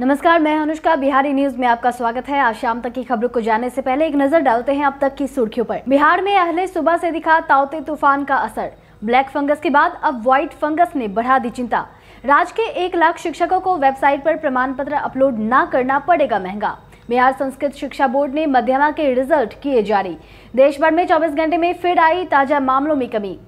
नमस्कार मैं अनुष्का बिहारी न्यूज में आपका स्वागत है आज शाम तक की खबरों को जानने से पहले एक नजर डालते हैं अब तक की सुर्खियों पर बिहार में अहले सुबह से दिखा तावते तूफान का असर ब्लैक फंगस के बाद अब व्हाइट फंगस ने बढ़ा दी चिंता राज्य के एक लाख शिक्षकों को वेबसाइट पर प्रमाण पत्र अपलोड न करना पड़ेगा महंगा बिहार संस्कृत शिक्षा बोर्ड ने मध्यमा के रिजल्ट किए जारी देश भर में 24 घंटे में फिर आई ताजा मामलों में कमी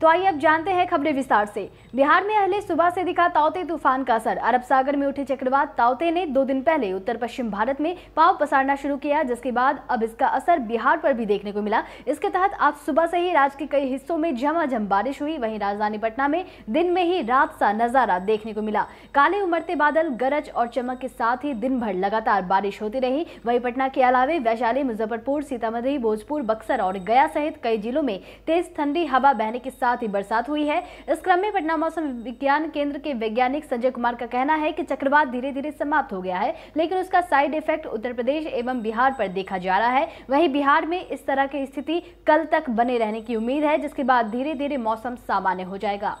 तो आइए अब जानते हैं खबरें विस्तार से बिहार में अहले सुबह से दिखा तावते तूफान का असर अरब सागर में उठे चक्रवात तावते ने दो दिन पहले उत्तर पश्चिम भारत में पाव पसारना शुरू किया जिसके बाद अब इसका असर बिहार पर भी देखने को मिला इसके तहत आज सुबह से ही राज्य के कई हिस्सों में झमाझम बारिश हुई वहीं राजधानी पटना में दिन में ही रात सा नजारा देखने को मिला काले उमड़ते बादल गरज और चमक के साथ ही दिन भर लगातार बारिश होती रही वही पटना के अलावे वैशाली मुजफ्फरपुर सीतामढ़ी भोजपुर बक्सर और गया सहित कई जिलों में तेज ठंडी हवा बहने के साथ साथ ही बरसात हुई है इस क्रम में पटना मौसम विज्ञान केंद्र के वैज्ञानिक संजय कुमार का कहना है कि चक्रवात धीरे धीरे समाप्त हो गया है लेकिन उसका साइड इफेक्ट उत्तर प्रदेश एवं बिहार पर देखा जा रहा है वहीं बिहार में इस तरह की स्थिति कल तक बने रहने की उम्मीद है जिसके बाद धीरे धीरे मौसम सामान्य हो जाएगा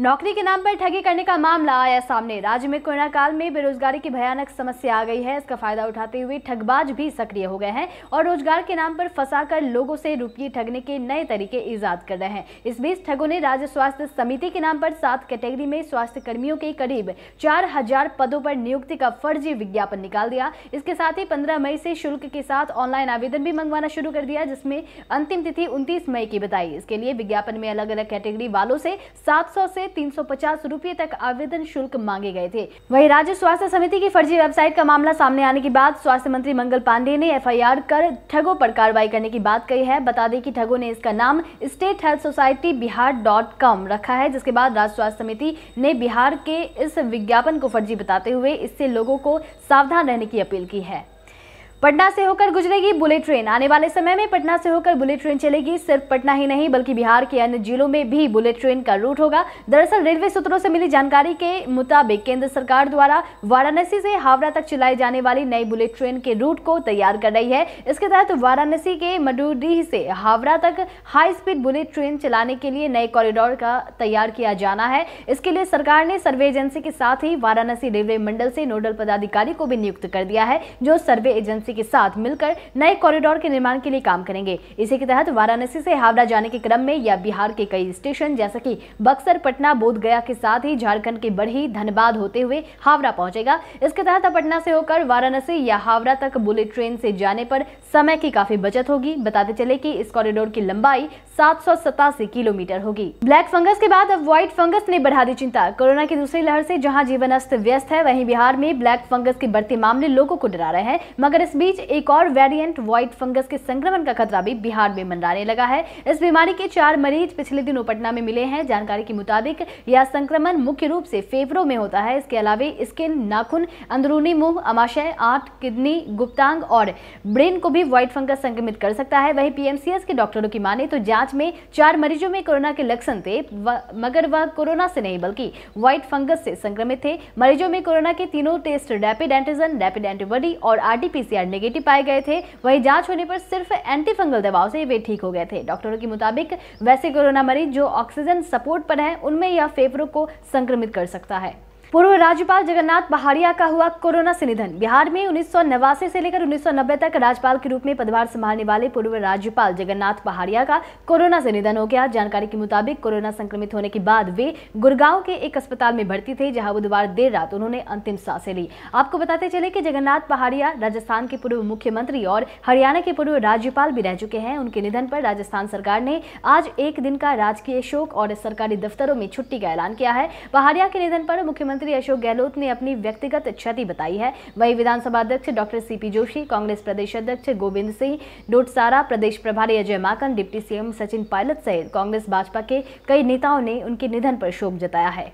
नौकरी के नाम पर ठगी करने का मामला आया सामने राज्य में कोरोना काल में बेरोजगारी की भयानक समस्या आ गई है इसका फायदा उठाते हुए ठगबाज भी सक्रिय हो गए हैं और रोजगार के नाम पर फंसाकर लोगों से रुपये ठगने के नए तरीके ईजाद कर रहे हैं इस बीच ठगों ने राज्य स्वास्थ्य समिति के नाम पर सात कैटेगरी में स्वास्थ्य कर्मियों के करीब चार हजार पदों पर नियुक्ति का फर्जी विज्ञापन निकाल दिया इसके साथ ही पंद्रह मई से शुल्क के साथ ऑनलाइन आवेदन भी मंगवाना शुरू कर दिया जिसमें अंतिम तिथि उनतीस मई की बताई इसके लिए विज्ञापन में अलग अलग कैटेगरी वालों से सात से से तीन सौ तक आवेदन शुल्क मांगे गए थे वही राज्य स्वास्थ्य समिति की फर्जी वेबसाइट का मामला सामने आने के बाद स्वास्थ्य मंत्री मंगल पांडे ने एफ कर ठगों पर कार्रवाई करने की बात कही है बता दें कि ठगों ने इसका नाम state health society Bihar dot com रखा है जिसके बाद राज्य स्वास्थ्य समिति ने बिहार के इस विज्ञापन को फर्जी बताते हुए इससे लोगों को सावधान रहने की अपील की है पटना से होकर गुजरेगी बुलेट ट्रेन आने वाले समय में पटना से होकर बुलेट ट्रेन चलेगी सिर्फ पटना ही नहीं बल्कि बिहार के अन्य जिलों में भी बुलेट ट्रेन का रूट होगा दरअसल रेलवे सूत्रों से मिली जानकारी के मुताबिक केंद्र सरकार द्वारा वाराणसी से हावड़ा तक चलाई जाने वाली नई बुलेट ट्रेन के रूट को तैयार कर रही है इसके तहत वाराणसी के मडूडीह से हावड़ा तक हाई स्पीड बुलेट ट्रेन चलाने के लिए नए कॉरिडोर का तैयार किया जाना है इसके लिए सरकार ने सर्वे एजेंसी के साथ ही वाराणसी रेलवे मंडल से नोडल पदाधिकारी को भी नियुक्त कर दिया है जो सर्वे एजेंसी के साथ मिलकर नए कॉरिडोर के निर्माण के लिए काम करेंगे इसी के तहत वाराणसी से हावड़ा जाने के क्रम में या बिहार के कई स्टेशन जैसे कि बक्सर पटना बोधगया के साथ ही झारखंड के बढ़ी धनबाद होते हुए हावड़ा पहुंचेगा इसके तहत पटना से होकर वाराणसी या हावड़ा तक बुलेट ट्रेन से जाने पर समय की काफी बचत होगी बताते चले की इस कॉरिडोर की लंबाई सात किलोमीटर होगी ब्लैक फंगस के बाद अब व्हाइट फंगस ने बढ़ा दी चिंता कोरोना की दूसरी लहर से जहां जीवन अस्त व्यस्त है वहीं बिहार में ब्लैक फंगस के बढ़ते मामले लोगों को डरा रहे हैं मगर इस बीच एक और वेरिएंट व्हाइट फंगस के संक्रमण का खतरा भी बिहार में मंडराने लगा है इस बीमारी के चार मरीज पिछले दिनों पटना में मिले हैं जानकारी के मुताबिक यह संक्रमण मुख्य रूप से फेफड़ों में होता है इसके अलावे स्किन नाखून अंदरूनी मुंह अमाशय आठ किडनी गुप्तांग और ब्रेन को भी व्हाइट फंगस संक्रमित कर सकता है वही पीएमसीएस के डॉक्टरों की माने तो जांच में चार मरीजों में कोरोना के लक्षण थे मगर वह कोरोना से नहीं बल्कि व्हाइट फंगस से संक्रमित थे मरीजों में कोरोना के तीनों test rapid antigen rapid antibody और आरटीपीसीआर रिजल्ट नेगेटिव पाए गए थे वहीं जांच होने पर सिर्फ एंटीफंगल दवाओं से वे ठीक हो गए थे डॉक्टरों के मुताबिक वैसे कोरोना मरीज जो ऑक्सीजन सपोर्ट पर हैं उनमें यह फेफड़ों को संक्रमित कर सकता है पूर्व राज्यपाल जगन्नाथ पहाड़िया का हुआ कोरोना से निधन बिहार में उन्नीस से लेकर 1990 तक राज्यपाल के रूप में पदभार संभालने वाले पूर्व राज्यपाल जगन्नाथ पहाड़िया का कोरोना से निधन हो गया जानकारी के मुताबिक कोरोना संक्रमित होने के बाद वे गुड़गांव के एक अस्पताल में भर्ती थे जहां बुधवार देर रात उन्होंने अंतिम सांसें ली आपको बताते चले कि जगन्नाथ पहाड़िया राजस्थान के पूर्व मुख्यमंत्री और हरियाणा के पूर्व राज्यपाल भी रह चुके हैं उनके निधन पर राजस्थान सरकार ने आज एक दिन का राजकीय शोक और सरकारी दफ्तरों में छुट्टी का ऐलान किया है पहाड़िया के निधन पर मुख्यमंत्री मुख्यमंत्री अशोक गहलोत ने अपनी व्यक्तिगत क्षति बताई है वही विधानसभा अध्यक्ष डॉक्टर सीपी जोशी कांग्रेस प्रदेश अध्यक्ष गोविंद सिंह डोटसारा प्रदेश प्रभारी अजय माकन डिप्टी सीएम सचिन पायलट सहित कांग्रेस भाजपा के कई नेताओं ने उनके निधन पर शोक जताया है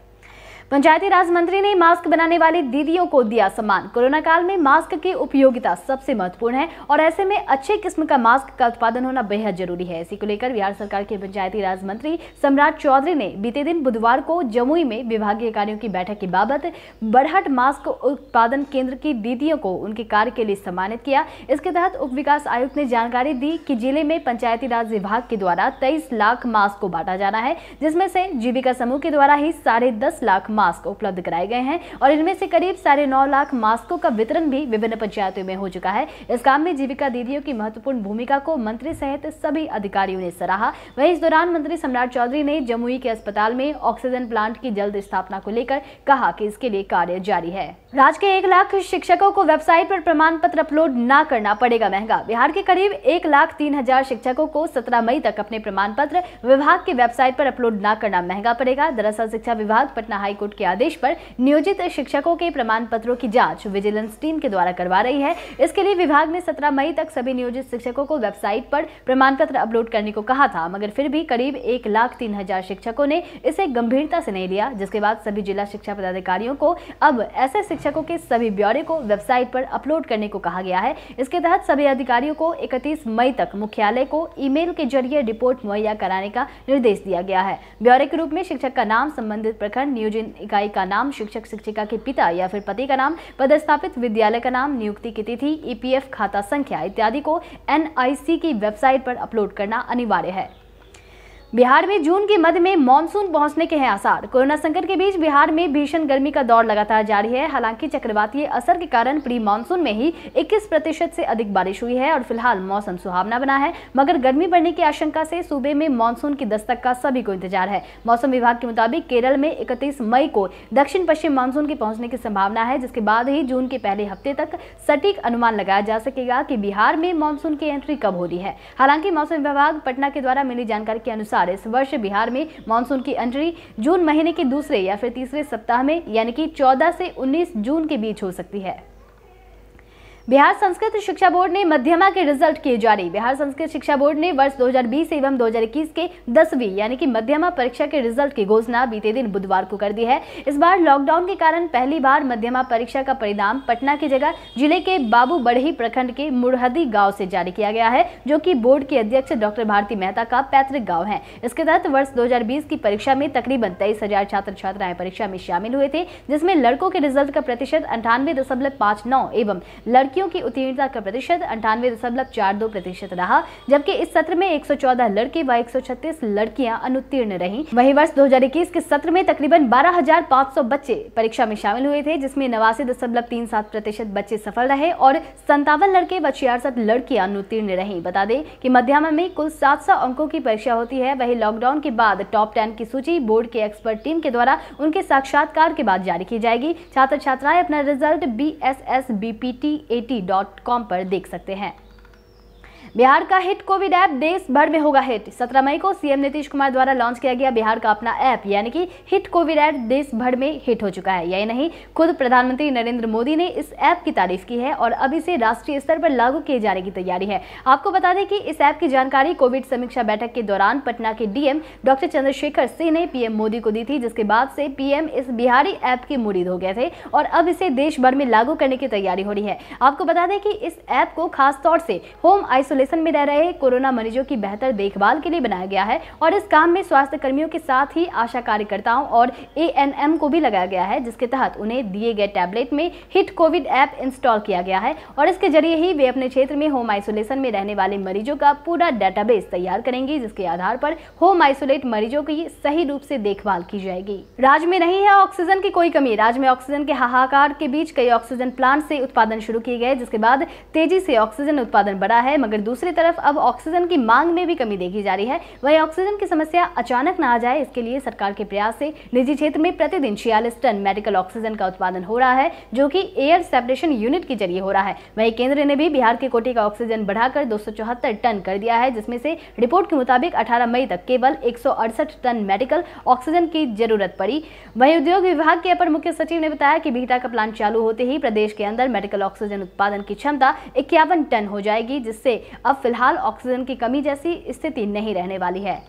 पंचायती राज मंत्री ने मास्क बनाने वाली दीदियों को दिया सम्मान कोरोना काल में मास्क की उपयोगिता सबसे महत्वपूर्ण है और ऐसे में अच्छे किस्म का मास्क का उत्पादन होना बेहद जरूरी है इसी को लेकर बिहार सरकार के पंचायती राज मंत्री सम्राट चौधरी ने बीते दिन बुधवार को जमुई में विभागीय कार्यो की बैठक के बाबत बढ़हट मास्क उत्पादन केंद्र की दीदियों को उनके कार्य के लिए सम्मानित किया इसके तहत उप विकास आयुक्त ने जानकारी दी कि जिले में पंचायती राज विभाग के द्वारा तेईस लाख मास्क को बांटा जाना है जिसमें से जीविका समूह के द्वारा ही साढ़े दस लाख मास्क उपलब्ध कराए गए हैं और इनमें से करीब साढ़े नौ लाख मास्कों का वितरण भी विभिन्न पंचायतों में हो चुका है इस काम में जीविका दीदियों की महत्वपूर्ण भूमिका को मंत्री सहित सभी अधिकारियों ने सराहा वहीं इस दौरान मंत्री सम्राट चौधरी ने जमुई के अस्पताल में ऑक्सीजन प्लांट की जल्द स्थापना को लेकर कहा कि इसके लिए कार्य जारी है राज्य के एक लाख शिक्षकों को वेबसाइट पर प्रमाण पत्र अपलोड न करना पड़ेगा महंगा बिहार के करीब एक लाख तीन हजार शिक्षकों को सत्रह मई तक अपने प्रमाण पत्र विभाग की वेबसाइट पर अपलोड न करना महंगा पड़ेगा दरअसल शिक्षा विभाग पटना हाईकोर्ट कोर्ट के आदेश पर नियोजित शिक्षकों के प्रमाण पत्रों की जांच विजिलेंस टीम के द्वारा करवा रही है इसके लिए विभाग ने सत्रह मई तक सभी नियोजित शिक्षकों को वेबसाइट पर प्रमाण पत्र अपलोड करने को कहा था मगर फिर भी करीब एक लाख तीन हजार शिक्षकों ने इसे गंभीरता से नहीं लिया जिसके बाद सभी जिला शिक्षा पदाधिकारियों को अब ऐसे शिक्षकों के सभी ब्यौरे को वेबसाइट पर अपलोड करने को कहा गया है इसके तहत सभी अधिकारियों को इकतीस मई तक मुख्यालय को ईमेल के जरिए रिपोर्ट मुहैया कराने का निर्देश दिया गया है ब्यौरे के रूप में शिक्षक का नाम संबंधित प्रखंड नियोजित इकाई का नाम शिक्षक शिक्षिका के पिता या फिर पति का नाम पदस्थापित विद्यालय का नाम नियुक्ति की तिथि ईपीएफ e खाता संख्या इत्यादि को एनआईसी की वेबसाइट पर अपलोड करना अनिवार्य है बिहार में जून के मध्य में मानसून पहुंचने के हैं आसार कोरोना संकट के बीच बिहार में भीषण गर्मी का दौर लगातार जारी है हालांकि चक्रवातीय असर के कारण प्री मानसून में ही 21 प्रतिशत से अधिक बारिश हुई है और फिलहाल मौसम सुहावना बना है मगर गर्मी बढ़ने की आशंका से सूबे में मानसून की दस्तक का सभी को इंतजार है मौसम विभाग के मुताबिक केरल में इकतीस मई को दक्षिण पश्चिम मानसून के पहुंचने की संभावना है जिसके बाद ही जून के पहले हफ्ते तक सटीक अनुमान लगाया जा सकेगा की बिहार में मानसून की एंट्री कब हो रही है हालांकि मौसम विभाग पटना के द्वारा मिली जानकारी के अनुसार अनुसार इस वर्ष बिहार में मानसून की एंट्री जून महीने के दूसरे या फिर तीसरे सप्ताह में यानी कि 14 से 19 जून के बीच हो सकती है बिहार संस्कृत शिक्षा बोर्ड ने मध्यमा के रिजल्ट किए जारी बिहार संस्कृत शिक्षा बोर्ड ने वर्ष 2020 एवं 2021 के दसवीं यानी कि मध्यमा परीक्षा के रिजल्ट की घोषणा बीते दिन बुधवार को कर दी है इस बार लॉकडाउन के कारण पहली बार मध्यमा परीक्षा का परिणाम पटना की जगह जिले के बाबू बड़ही प्रखंड के मुरहदी गाँव से जारी किया गया है जो की बोर्ड के अध्यक्ष डॉक्टर भारती मेहता का पैतृक गाँव है इसके तहत वर्ष दो की परीक्षा में तकरीबन तेईस छात्र छात्राएं परीक्षा में शामिल हुए थे जिसमें लड़कों के रिजल्ट का प्रतिशत अंठानवे एवं लड़के लड़कियों की उत्तीर्णता का प्रतिशत अंठानवे दशमलव चार दो प्रतिशत रहा जबकि इस सत्र में 114 लड़के व 136 लड़कियां अनुत्तीर्ण रहीं वहीं वर्ष 2021 के सत्र में तकरीबन 12,500 बच्चे परीक्षा में शामिल हुए थे जिसमें नवासी दशमलव तीन सात प्रतिशत बच्चे सफल रहे और संतावन लड़के व छियासठ लड़कियां अनुत्तीर्ण रही बता दें कि मध्यामा में कुल सौ अंकों की परीक्षा होती है वही लॉकडाउन के बाद टॉप टेन की सूची बोर्ड के एक्सपर्ट टीम के द्वारा उनके साक्षात्कार के बाद जारी की जाएगी छात्र छात्राएं अपना result B S S B P T पर देख सकते हैं बिहार का हिट कोविड ऐप देश भर में होगा हिट 17 मई को सीएम नीतीश कुमार द्वारा लॉन्च किया गया बिहार का अपना ऐप यानी कि हिट कोविड ऐप देश भर में हिट हो चुका है यही नहीं खुद प्रधानमंत्री नरेंद्र मोदी ने इस ऐप की तारीफ की है और अब इसे राष्ट्रीय स्तर पर लागू किए जाने की तैयारी है आपको बता दें कि इस ऐप की जानकारी कोविड समीक्षा बैठक के दौरान पटना के डीएम डॉक्टर चंद्रशेखर सिंह ने पीएम मोदी को दी थी जिसके बाद से पीएम इस बिहारी ऐप के मुरीद हो गए थे और अब इसे देश भर में लागू करने की तैयारी हो रही है आपको बता दें कि इस ऐप को खासतौर से होम आइसोलेट आइसोलेशन में रह रहे कोरोना मरीजों की बेहतर देखभाल के लिए बनाया गया है और इस काम में स्वास्थ्य कर्मियों के साथ ही आशा कार्यकर्ताओं और ए को भी लगाया गया है जिसके तहत उन्हें दिए गए टैबलेट में हिट कोविड ऐप इंस्टॉल किया गया है और इसके जरिए ही वे अपने क्षेत्र में होम आइसोलेशन में रहने वाले मरीजों का पूरा डाटाबेस तैयार करेंगे जिसके आधार पर होम आइसोलेट मरीजों की सही रूप से देखभाल की जाएगी राज्य में नहीं है ऑक्सीजन की कोई कमी राज्य में ऑक्सीजन के हाहाकार के बीच कई ऑक्सीजन प्लांट से उत्पादन शुरू किए गए जिसके बाद तेजी से ऑक्सीजन उत्पादन बढ़ा है मगर दूसरी तरफ अब ऑक्सीजन की मांग में भी कमी देखी जा रही है वही ऑक्सीजन की समस्या अचानक न आ जाए इसके लिए सरकार के प्रयास से निजी क्षेत्र में प्रतिदिन छियालीस टन मेडिकल ऑक्सीजन का उत्पादन हो रहा है जो कि एयर सेपरेशन यूनिट के जरिए हो रहा है वहीं केंद्र ने भी बिहार के कोटे का ऑक्सीजन बढ़ाकर दो टन कर दिया है जिसमें से रिपोर्ट के मुताबिक अठारह मई तक केवल एक टन मेडिकल ऑक्सीजन की जरूरत पड़ी वहीं उद्योग विभाग के अपर मुख्य सचिव ने बताया कि बीटा का प्लांट चालू होते ही प्रदेश के अंदर मेडिकल ऑक्सीजन उत्पादन की क्षमता इक्यावन टन हो जाएगी जिससे अब फिलहाल ऑक्सीजन की कमी जैसी स्थिति नहीं रहने वाली है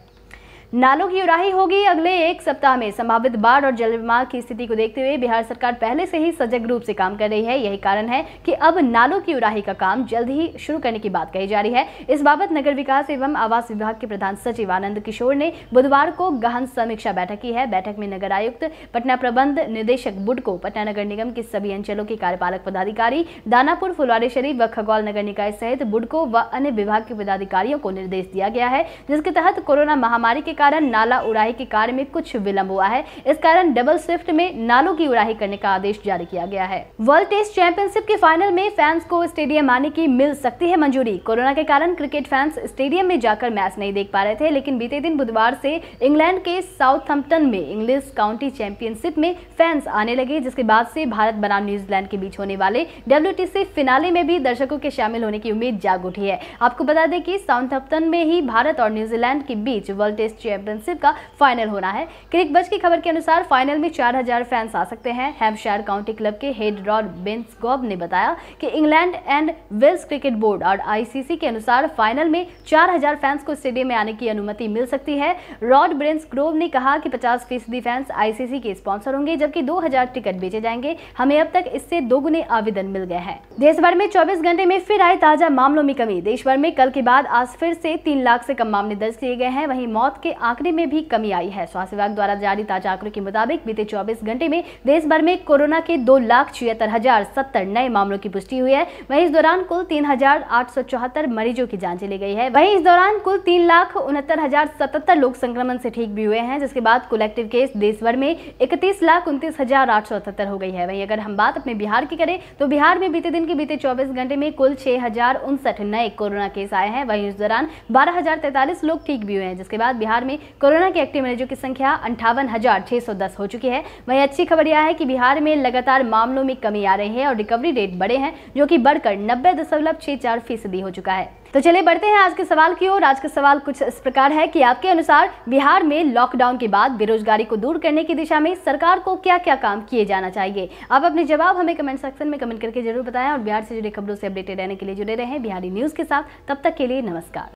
नालों की उड़ाही होगी अगले एक सप्ताह में संभावित बाढ़ और जल विमाग की स्थिति को देखते हुए बिहार सरकार पहले से ही सजग रूप से काम कर रही है यही कारण है कि अब नालों की उड़ाही का काम जल्द ही शुरू करने की बात कही जा रही है इस बाबत नगर विकास एवं आवास विभाग के प्रधान सचिव आनंद किशोर ने बुधवार को गहन समीक्षा बैठक की है बैठक में नगर आयुक्त पटना प्रबंध निदेशक बुडको पटना नगर निगम के सभी अंचलों के कार्यपालक पदाधिकारी दानापुर फुलवारी शरीफ व खगौल नगर निकाय सहित बुडको व अन्य विभाग के पदाधिकारियों को निर्देश दिया गया है जिसके तहत कोरोना महामारी के कारण नाला उड़ाही के कार्य में कुछ विलंब हुआ है इस कारण डबल स्विफ्ट में नालों की उड़ाही करने का आदेश जारी किया गया है वर्ल्ड टेस्ट चैंपियनशिप के फाइनल में फैंस को स्टेडियम आने की मिल सकती है मंजूरी कोरोना के कारण क्रिकेट फैंस स्टेडियम में जाकर मैच नहीं देख पा रहे थे लेकिन बीते दिन बुधवार से इंग्लैंड के साउथहम्पटन में इंग्लिश काउंटी चैंपियनशिप में फैंस आने लगे जिसके बाद से भारत बनाम न्यूजीलैंड के बीच होने वाले डब्ल्यू फिनाले में भी दर्शकों के शामिल होने की उम्मीद जाग उठी है आपको बता दें कि साउथम्पटन में ही भारत और न्यूजीलैंड के बीच वर्ल्ड टेस्ट चैंपियनशिप का फाइनल होना है क्रिक बच की खबर के अनुसार फाइनल में चार फैंस आ सकते हैं हेम्पशायर काउंटी क्लब के हेड रॉड बेंस गॉब ने बताया कि England and Wales cricket board और आईसीसी के अनुसार फाइनल में 4000 फैंस को स्टेडियम में आने की अनुमति मिल सकती है रॉड ब्रेंस ग्रोव ने कहा कि 50 फीसदी फैंस आईसीसी के स्पॉन्सर होंगे जबकि 2000 टिकट बेचे जाएंगे हमें अब तक इससे दोगुने आवेदन मिल गए हैं देश भर में चौबीस घंटे में फिर आए ताजा मामलों में कमी देश भर में कल के बाद आज फिर से तीन लाख से कम मामले दर्ज किए गए हैं वहीं मौत के आंकड़े में भी कमी आई है स्वास्थ्य विभाग द्वारा जारी ताजा आंकड़ों के मुताबिक बीते 24 घंटे में देश भर में कोरोना के दो लाख छिहत्तर हजार सत्तर नए मामलों की पुष्टि हुई है वहीं इस दौरान कुल तीन हजार आठ सौ चौहत्तर मरीजों की जाँच ली गई है वही इस दौरान कुल तीन लाख उनहत्तर हजार सतहत्तर लोग संक्रमण से ठीक भी हुए हैं जिसके बाद कुल एक्टिव केस देश भर में इकतीस लाख हजार आठ सौ सतहत्तर हो गई है वही अगर हम बात अपने बिहार की करें तो बिहार में बीते दिन के बीते चौबीस घंटे में कुल छह हजार उनसठ नए कोरोना केस आए हैं वहीं इस दौरान बारह हजार तैतालीस लोग ठीक भी हुए हैं जिसके बाद बिहार में में कोरोना के एक्टिव मरीजों की संख्या अंठावन हो चुकी है वहीं अच्छी खबर यह है कि बिहार में लगातार मामलों में कमी आ रही है और रिकवरी रेट बढ़े हैं जो कि बढ़कर नब्बे फीसदी हो चुका है तो चलिए बढ़ते हैं आज के सवाल की ओर आज का सवाल कुछ इस प्रकार है कि आपके अनुसार बिहार में लॉकडाउन के बाद बेरोजगारी को दूर करने की दिशा में सरकार को क्या क्या काम किए जाना चाहिए आप अपने जवाब हमें कमेंट सेक्शन में कमेंट करके जरूर बताएं और बिहार से जुड़ी खबरों से अपडेटेड रहने के लिए जुड़े रहें बिहारी न्यूज के साथ तब तक के लिए नमस्कार